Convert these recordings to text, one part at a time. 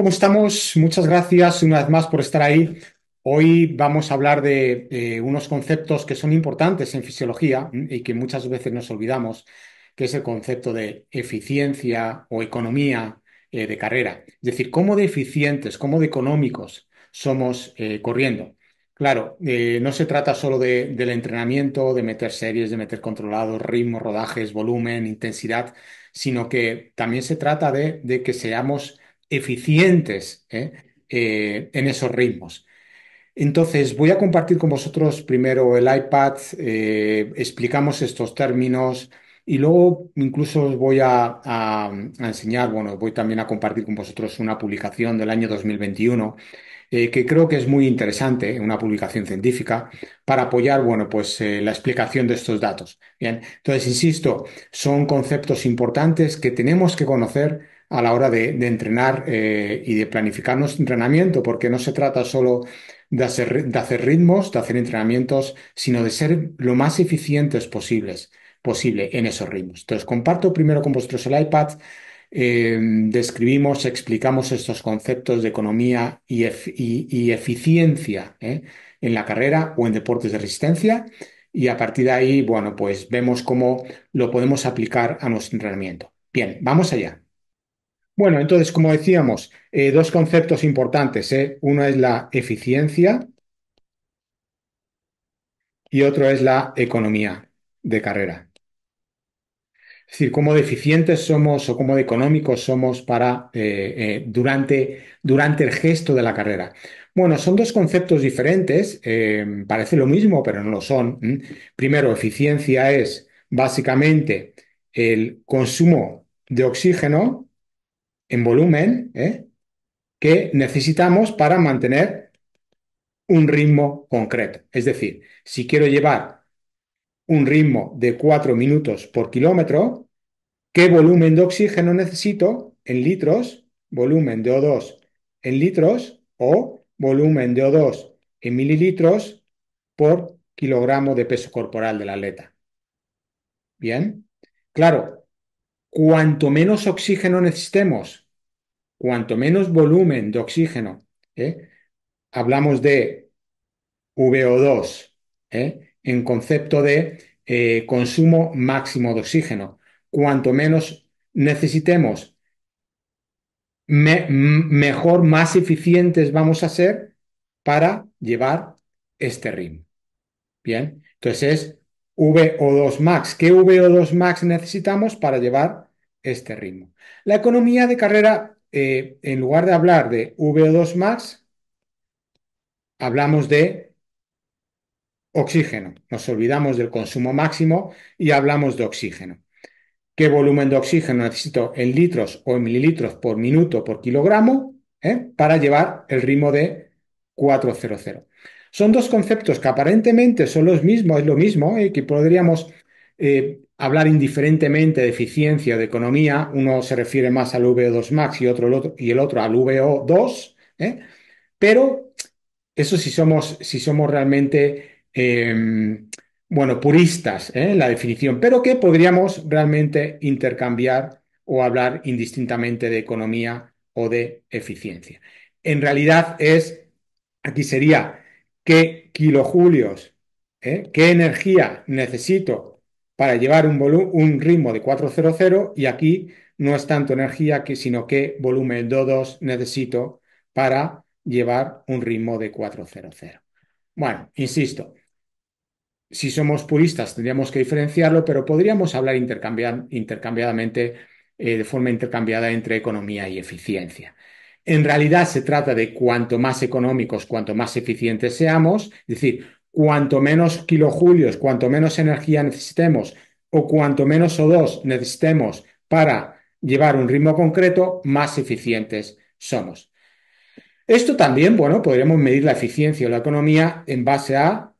¿Cómo estamos? Muchas gracias una vez más por estar ahí. Hoy vamos a hablar de unos conceptos que son importantes en fisiología y que muchas veces nos olvidamos, que es el concepto de eficiencia o economía eh, de carrera. Es decir, cómo de eficientes, cómo de económicos somos eh, corriendo. Claro, eh, no se trata solo del entrenamiento, de meter series, de meter controlados, ritmos, rodajes, volumen, intensidad, sino que también se trata de que seamos eficientes ¿eh? Eh, en esos ritmos. Entonces, voy a compartir con vosotros primero el iPad, eh, explicamos estos términos y luego incluso os voy a, enseñar, bueno, voy también a compartir con vosotros una publicación del año 2021 que creo que es muy interesante, una publicación científica, para apoyar, bueno, pues la explicación de estos datos. Bien, entonces, insisto, son conceptos importantes que tenemos que conocer a la hora de, entrenar eh, y de planificar nuestro entrenamiento, porque no se trata solo de hacer, ritmos, de hacer entrenamientos, sino de ser lo más eficientes posibles, posible en esos ritmos. Entonces, comparto primero con vosotros el iPad. Eh, describimos, explicamos estos conceptos de economía y, eficiencia eh, en la carrera o en deportes de resistencia y a partir de ahí, bueno, pues vemos cómo lo podemos aplicar a nuestro entrenamiento. Bien, vamos allá. Bueno, entonces, como decíamos, eh, dos conceptos importantes. ¿eh? Uno es la eficiencia y otro es la economía de carrera. Es decir, cómo deficientes somos o cómo económicos somos para eh, durante, durante el gesto de la carrera. Bueno, son dos conceptos diferentes, parece lo mismo, pero no lo son. Primero, eficiencia es básicamente el consumo de oxígeno en volumen ¿eh? que necesitamos para mantener un ritmo concreto. Es decir, si quiero llevar un ritmo de 4 minutos por kilómetro, ¿qué volumen de oxígeno necesito en litros? Volumen de O2 en litros o volumen de O2 en mililitros por kilogramo de peso corporal del atleta. Bien, claro, cuanto menos oxígeno necesitemos Cuanto menos volumen de oxígeno, ¿eh? hablamos de VO2 ¿eh? en concepto de eh, consumo máximo de oxígeno. Cuanto menos necesitemos, mejor, más eficientes vamos a ser para llevar este ritmo. Bien, entonces es VO2 max. ¿Qué VO2 max necesitamos para llevar este ritmo? La economía de carrera eh, en lugar de hablar de VO2 max, hablamos de oxígeno. Nos olvidamos del consumo máximo y hablamos de oxígeno. ¿Qué volumen de oxígeno necesito en litros o en mililitros por minuto por kilogramo eh, para llevar el ritmo de 400? Son dos conceptos que aparentemente son los mismos, es lo mismo, eh, que podríamos eh, hablar indiferentemente de eficiencia o de economía, uno se refiere más al VO2 max y, otro, el, otro, y el otro al VO2, ¿eh? pero eso si somos, si somos realmente, em, bueno, puristas en ¿eh? la definición, pero que podríamos realmente intercambiar o hablar indistintamente de economía o de eficiencia. En realidad es, aquí sería, ¿qué kilojulios, qué energía necesito para llevar un, un ritmo de 4.00 y aquí no es tanto energía, que, sino que volumen 2.2 necesito para llevar un ritmo de 4.00. Bueno, insisto, si somos puristas tendríamos que diferenciarlo, pero podríamos hablar intercambiadamente, eh, de forma intercambiada entre economía y eficiencia. En realidad se trata de cuanto más económicos, cuanto más eficientes seamos, es decir, cuanto menos kilojulios, cuanto menos energía necesitemos o cuanto menos O2 necesitemos para llevar un ritmo concreto, más eficientes somos. Esto también, bueno, podríamos medir la eficiencia o la economía en base a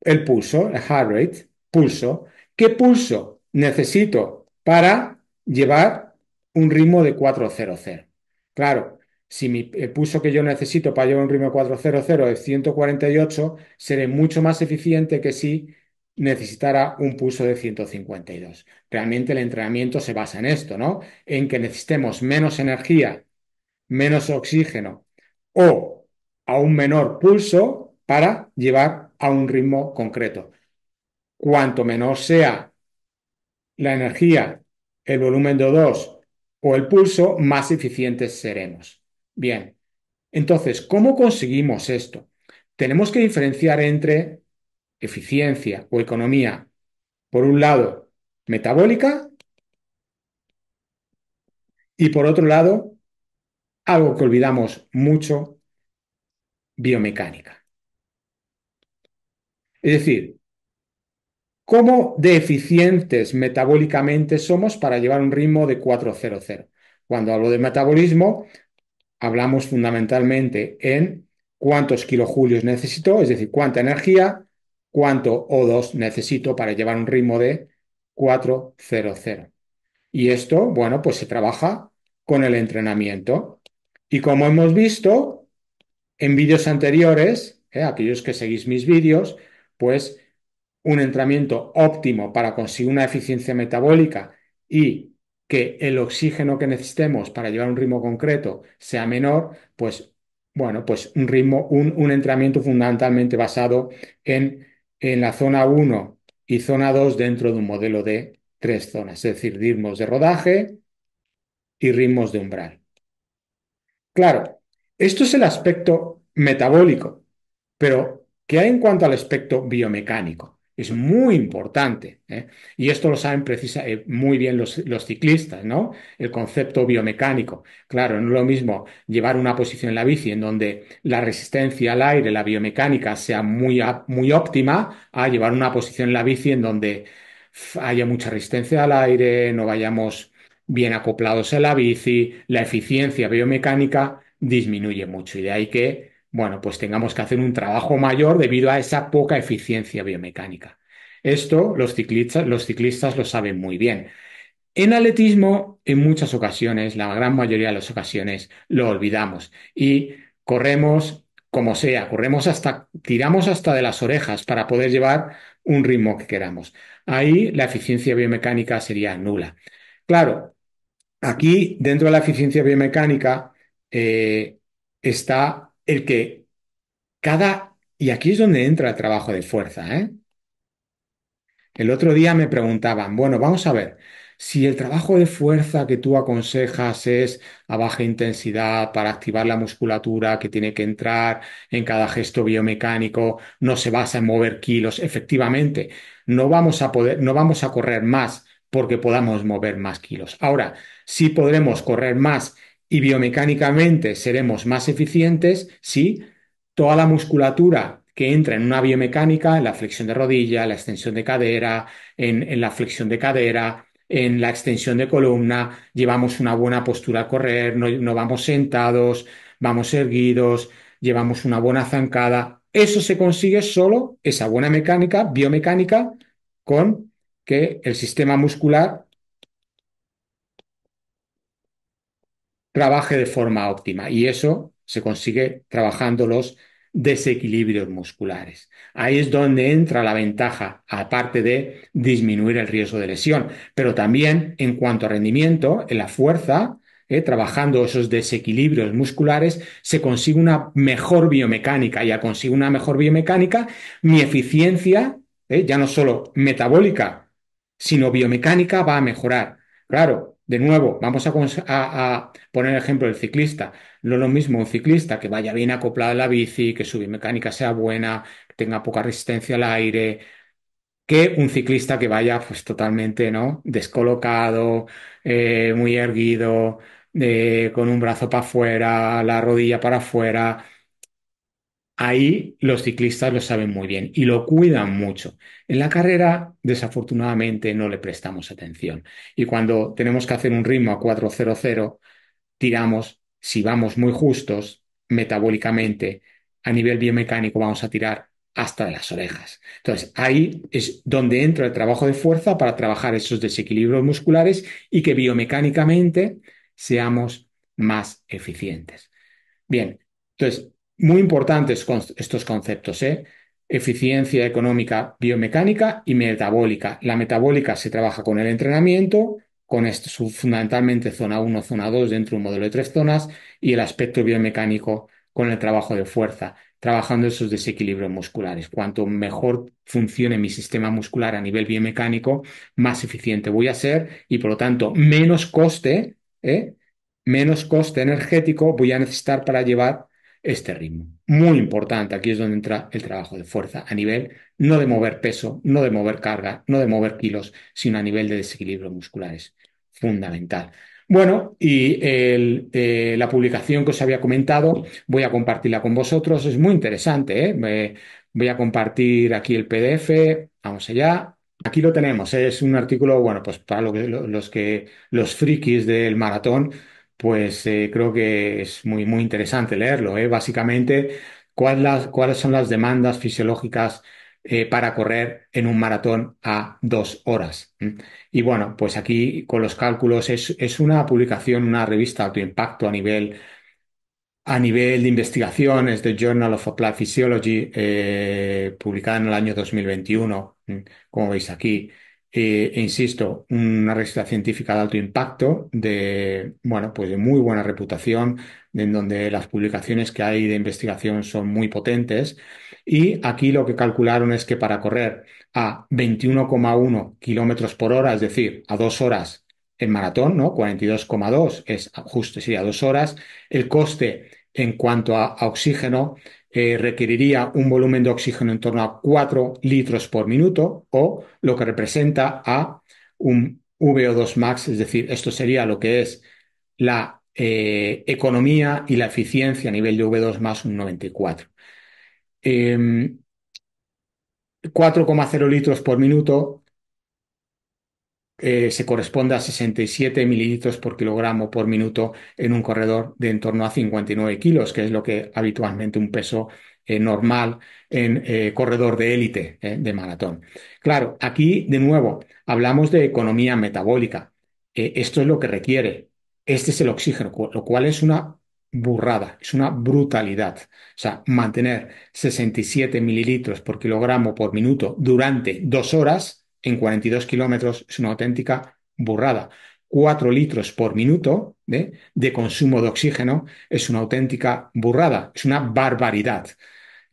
el pulso, el heart rate, pulso. ¿Qué pulso necesito para llevar un ritmo de 400? Claro, si mi, el pulso que yo necesito para llevar un ritmo 400 es 148, seré mucho más eficiente que si necesitara un pulso de 152. Realmente el entrenamiento se basa en esto, ¿no? En que necesitemos menos energía, menos oxígeno o a un menor pulso para llevar a un ritmo concreto. Cuanto menor sea la energía, el volumen de O2 o el pulso, más eficientes seremos. Bien, entonces, ¿cómo conseguimos esto? Tenemos que diferenciar entre eficiencia o economía, por un lado, metabólica y por otro lado, algo que olvidamos mucho, biomecánica. Es decir, ¿cómo deficientes metabólicamente somos para llevar un ritmo de 4-0-0? Cuando hablo de metabolismo, hablamos fundamentalmente en cuántos kilojulios necesito, es decir, cuánta energía, cuánto O2 necesito para llevar un ritmo de 400. Y esto, bueno, pues se trabaja con el entrenamiento. Y como hemos visto en vídeos anteriores, eh, aquellos que seguís mis vídeos, pues un entrenamiento óptimo para conseguir una eficiencia metabólica y que el oxígeno que necesitemos para llevar un ritmo concreto sea menor, pues bueno, pues un ritmo, un, entrenamiento fundamentalmente basado en, en la zona 1 y zona 2 dentro de un modelo de tres zonas, es decir, ritmos de rodaje y ritmos de umbral. Claro, esto es el aspecto metabólico, pero ¿qué hay en cuanto al aspecto biomecánico? es muy importante. ¿eh? Y esto lo saben precisa, eh, muy bien los, ciclistas, ¿no? El concepto biomecánico. Claro, no es lo mismo llevar una posición en la bici en donde la resistencia al aire, la biomecánica, sea muy, muy óptima, a llevar una posición en la bici en donde haya mucha resistencia al aire, no vayamos bien acoplados en la bici, la eficiencia biomecánica disminuye mucho. Y de ahí que bueno, pues tengamos que hacer un trabajo mayor debido a esa poca eficiencia biomecánica. Esto los ciclistas, los ciclistas lo saben muy bien. En atletismo, en muchas ocasiones, la gran mayoría de las ocasiones, lo olvidamos y corremos como sea, corremos hasta, tiramos hasta de las orejas para poder llevar un ritmo que queramos. Ahí la eficiencia biomecánica sería nula. Claro, aquí dentro de la eficiencia biomecánica eh, está el que cada, y aquí es donde entra el trabajo de fuerza, ¿eh? El otro día me preguntaban, bueno, vamos a ver, si el trabajo de fuerza que tú aconsejas es a baja intensidad para activar la musculatura que tiene que entrar en cada gesto biomecánico, no se basa en mover kilos, efectivamente, no vamos a poder, no vamos a correr más porque podamos mover más kilos. Ahora, si podremos correr más y biomecánicamente seremos más eficientes si toda la musculatura que entra en una biomecánica, en la flexión de rodilla, la extensión de cadera, en, la flexión de cadera, en la extensión de columna, llevamos una buena postura a correr, no vamos sentados, vamos erguidos, llevamos una buena zancada. Eso se consigue solo, esa buena mecánica, biomecánica, con que el sistema muscular trabaje de forma óptima. Y eso se consigue trabajando los desequilibrios musculares. Ahí es donde entra la ventaja, aparte de disminuir el riesgo de lesión, pero también en cuanto a rendimiento, en la fuerza, eh, trabajando esos desequilibrios musculares, se consigue una mejor biomecánica y al conseguir una mejor biomecánica, mi eficiencia, eh, ya no solo metabólica, sino biomecánica, va a mejorar. Claro, de nuevo, vamos a, poner el ejemplo del ciclista. No es lo mismo un ciclista que vaya bien acoplado a la bici, que su mecánica sea buena, que tenga poca resistencia al aire, que un ciclista que vaya pues totalmente ¿no? descolocado, eh, muy erguido, eh, con un brazo para afuera, la rodilla para afuera. Ahí los ciclistas lo saben muy bien y lo cuidan mucho. En la carrera, desafortunadamente, no le prestamos atención. Y cuando tenemos que hacer un ritmo a 4-0-0, tiramos, si vamos muy justos, metabólicamente, a nivel biomecánico, vamos a tirar hasta las orejas. Entonces, ahí es donde entra el trabajo de fuerza para trabajar esos desequilibrios musculares y que biomecánicamente seamos más eficientes. Bien, entonces, muy importantes estos conceptos, ¿eh? eficiencia económica biomecánica y metabólica. La metabólica se trabaja con el entrenamiento, con fundamentalmente zona 1, zona 2 dentro de un modelo de tres zonas y el aspecto biomecánico con el trabajo de fuerza, trabajando esos desequilibrios musculares. Cuanto mejor funcione mi sistema muscular a nivel biomecánico, más eficiente voy a ser y por lo tanto menos coste, ¿eh? menos coste energético voy a necesitar para llevar este ritmo. Muy importante, aquí es donde entra el trabajo de fuerza, a nivel no de mover peso, no de mover carga, no de mover kilos, sino a nivel de desequilibrio muscular. Es fundamental. Bueno, y eh, la publicación que os había comentado, voy a compartirla con vosotros, es muy interesante. ¿eh? voy a compartir aquí el PDF, vamos allá. Aquí lo tenemos, es un artículo, bueno, pues para los que los frikis del maratón, pues eh, creo que es muy, muy interesante leerlo. ¿eh? Básicamente, ¿cuál ¿cuáles son las demandas fisiológicas eh, para correr en un maratón a dos horas? ¿Mm? Y bueno, pues aquí con los cálculos es, es una publicación, una revista de impacto a nivel, a nivel de investigación, es The Journal of Applied Physiology, eh, publicada en el año 2021, ¿Mm? como veis aquí e insisto, una revista científica de alto impacto, de, bueno, pues de muy buena reputación, en donde las publicaciones que hay de investigación son muy potentes. Y aquí lo que calcularon es que para correr a 21,1 kilómetros por hora, es decir, a dos horas en maratón, ¿no? 42,2 es justo, sería a dos horas, el coste en cuanto a oxígeno requeriría un volumen de oxígeno en torno a 4 litros por minuto o lo que representa a un VO2 max, es decir, esto sería lo que es la eh, economía y la eficiencia a nivel de V2 más un 94. 4,0 em, litros por minuto eh, se corresponde a 67 mililitros por kilogramo por minuto en un corredor de en torno a 59 kilos, que es lo que habitualmente un peso eh, normal en eh, corredor de élite de maratón. Claro, aquí de nuevo hablamos de economía metabólica. esto es lo que requiere. Este es el oxígeno, lo cual es una burrada, es una brutalidad. O sea, mantener 67 mililitros por kilogramo por minuto durante dos horas en 42 kilómetros es una auténtica burrada. 4 litros por minuto ¿eh? de consumo de oxígeno es una auténtica burrada, es una barbaridad.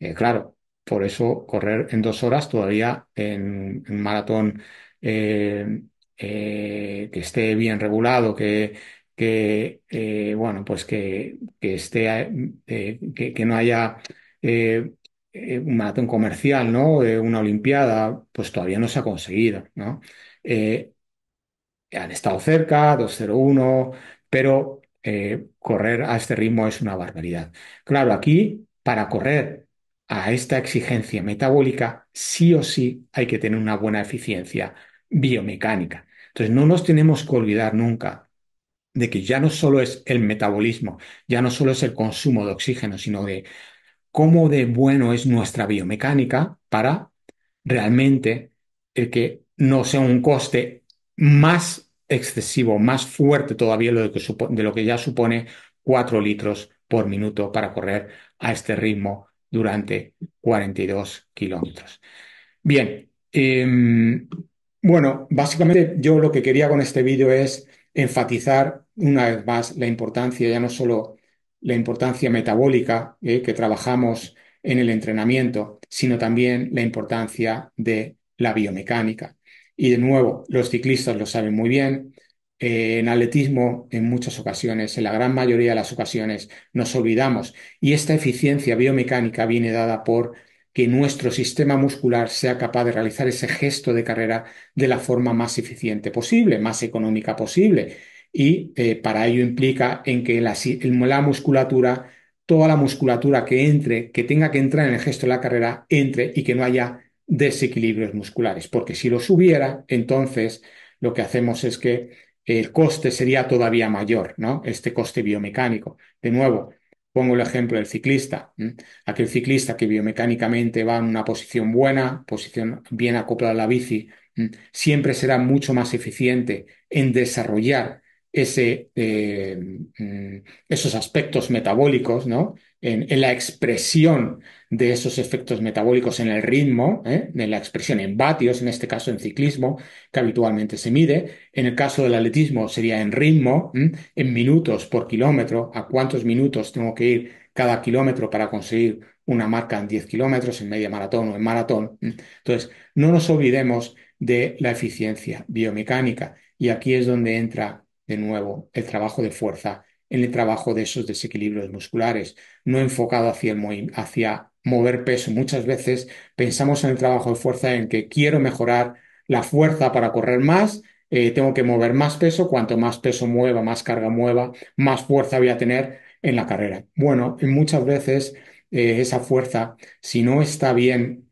Eh, claro, por eso correr en dos horas todavía en, un maratón eh, que esté bien regulado, que, bueno, pues que, esté que, no haya eh, un maratón comercial, ¿no? una olimpiada, pues todavía no se ha conseguido, ¿no? Eh, han estado cerca, 201, pero eh, correr a este ritmo es una barbaridad. Claro, aquí, para correr a esta exigencia metabólica, sí o sí hay que tener una buena eficiencia biomecánica. Entonces, no nos tenemos que olvidar nunca de que ya no solo es el metabolismo, ya no solo es el consumo de oxígeno, sino de cómo de bueno es nuestra biomecánica para realmente el eh, que no sea un coste más excesivo, más fuerte todavía de lo que, ya supone 4 litros por minuto para correr a este ritmo durante 42 kilómetros. Bien, em, bueno, básicamente yo lo que quería con este vídeo es enfatizar una vez más la importancia ya no solo la importancia metabólica eh, que trabajamos en el entrenamiento, sino también la importancia de la biomecánica. Y de nuevo, los ciclistas lo saben muy bien. Eh, en atletismo, en muchas ocasiones, en la gran mayoría de las ocasiones, nos olvidamos. Y esta eficiencia biomecánica viene dada por que nuestro sistema muscular sea capaz de realizar ese gesto de carrera de la forma más eficiente posible, más económica posible, y eh, para ello implica en que la, musculatura, toda la musculatura que entre, que tenga que entrar en el gesto de la carrera, entre y que no haya desequilibrios musculares, porque si los hubiera, entonces lo que hacemos es que el coste sería todavía mayor, ¿no? Este coste biomecánico. De nuevo, pongo el ejemplo del ciclista. Aquel ciclista que biomecánicamente va en una posición buena, posición bien acoplada a la bici, siempre será mucho más eficiente en desarrollar eh, mm, esos aspectos metabólicos, En, la expresión de esos efectos metabólicos en el ritmo, ¿eh? en la expresión en vatios, en este caso en ciclismo, que habitualmente se mide. En el caso del atletismo sería en ritmo, en minutos por kilómetro, a cuántos minutos tengo que ir cada kilómetro para conseguir una marca en 10 kilómetros, en media maratón o en maratón. Entonces, no nos olvidemos de la eficiencia biomecánica. Y aquí es donde entra de nuevo, el trabajo de fuerza, en el trabajo de esos desequilibrios musculares, no enfocado hacia, el hacia mover peso. Muchas veces pensamos en el trabajo de fuerza en que quiero mejorar la fuerza para correr más, eh, tengo que mover más peso, cuanto más peso mueva, más carga mueva, más fuerza voy a tener en la carrera. Bueno, muchas veces eh, esa fuerza, si no está bien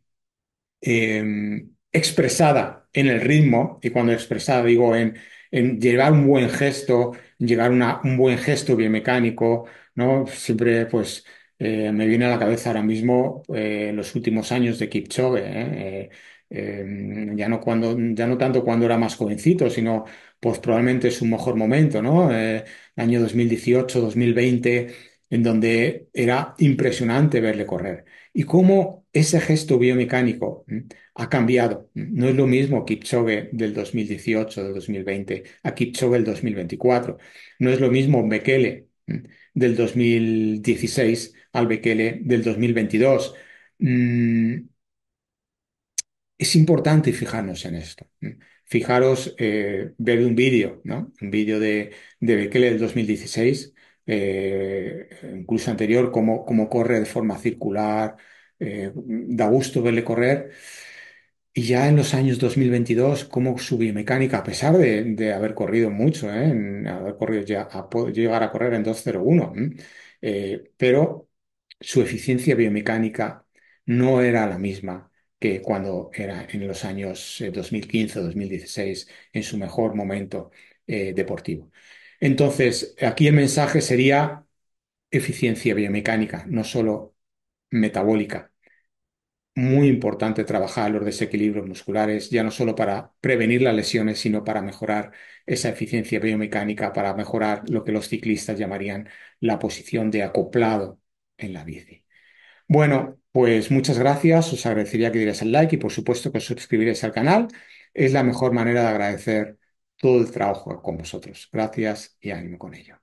em, expresada en el ritmo, y cuando expresada digo en en llevar un buen gesto, llevar un buen gesto biomecánico, ¿no? Siempre, pues, eh, me viene a la cabeza ahora mismo eh, los últimos años de Kipchoge, eh, eh em, ya, no cuando, ya no tanto cuando era más jovencito, sino pues probablemente es un mejor momento, ¿no? Eh, año 2018, 2020, en donde era impresionante verle correr. Y cómo ese gesto biomecánico ha cambiado. No es lo mismo Kipchoge del 2018, del 2020, a Kipchoge del 2024. No es lo mismo Bekele del 2016 al Bekele del 2022. Mm, es importante fijarnos en esto. Fijaros, eh, ver un vídeo, ¿no? Un vídeo de, de Bekele del 2016, eh, incluso anterior, cómo, cómo corre de forma circular. Eh, da gusto verle correr. Y ya en los años 2022, como biomecánica, a pesar de, haber corrido mucho, ¿eh? haber corrido ya, a llegar a correr en 2.01, ¿eh? pero su eficiencia biomecánica no era la misma que cuando era en los años 2015 eh, 2016, en su mejor momento eh, deportivo. Entonces, aquí el mensaje sería eficiencia biomecánica, no solo metabólica muy importante trabajar los desequilibrios musculares, ya no solo para prevenir las lesiones, sino para mejorar esa eficiencia biomecánica, para mejorar lo que los ciclistas llamarían la posición de acoplado en la bici. Bueno, pues muchas gracias, os agradecería que dierais el like y por supuesto que os suscribiréis al canal. Es la mejor manera de agradecer todo el trabajo con vosotros. Gracias y ánimo con ello.